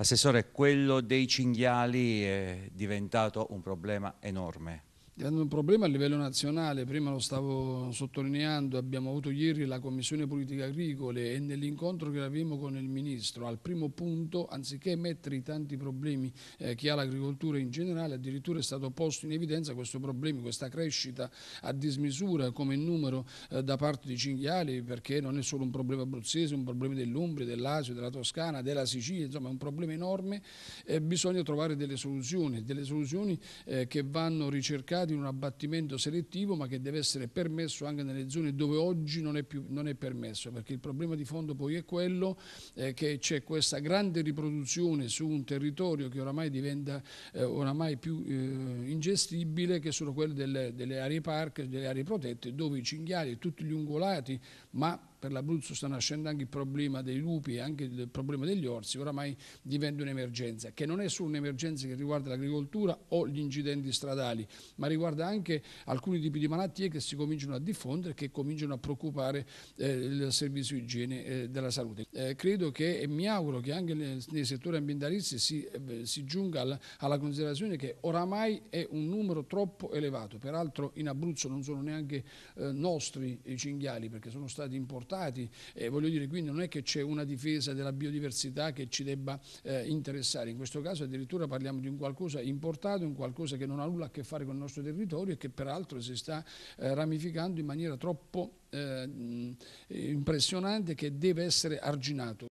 Assessore, quello dei cinghiali è diventato un problema enorme diventando un problema a livello nazionale. Prima lo stavo sottolineando, abbiamo avuto ieri la Commissione Politica Agricole e nell'incontro che avevamo con il Ministro, al primo punto, anziché mettere i tanti problemi eh, che ha l'agricoltura in generale, addirittura è stato posto in evidenza questo problema, questa crescita a dismisura come numero eh, da parte di cinghiali, perché non è solo un problema abruzzese, è un problema dell'Umbria, dell'Asio, della Toscana, della Sicilia, insomma è un problema enorme. Eh, bisogna trovare delle soluzioni, delle soluzioni eh, che vanno ricercate di un abbattimento selettivo ma che deve essere permesso anche nelle zone dove oggi non è, più, non è permesso perché il problema di fondo poi è quello eh, che c'è questa grande riproduzione su un territorio che oramai diventa eh, oramai più eh, ingestibile che sono quelle delle, delle aree park, delle aree protette dove i cinghiali e tutti gli ungolati ma per l'Abruzzo sta nascendo anche il problema dei lupi e anche il problema degli orsi, oramai diventa un'emergenza, che non è solo un'emergenza che riguarda l'agricoltura o gli incidenti stradali, ma riguarda anche alcuni tipi di malattie che si cominciano a diffondere e che cominciano a preoccupare eh, il servizio igiene eh, della salute. Eh, credo che e mi auguro che anche nei settori ambientalisti si, eh, si giunga alla, alla, considerazione che oramai è un numero troppo elevato, peraltro in Abruzzo non sono neanche eh, nostri i cinghiali perché sono stati importati portati. Eh, voglio dire, quindi non è che c'è una difesa della biodiversità che ci debba eh, interessare. In questo caso addirittura parliamo di un qualcosa importato, un qualcosa che non ha nulla a che fare con il nostro territorio e che peraltro si sta eh, ramificando in maniera troppo eh, impressionante che deve essere arginato.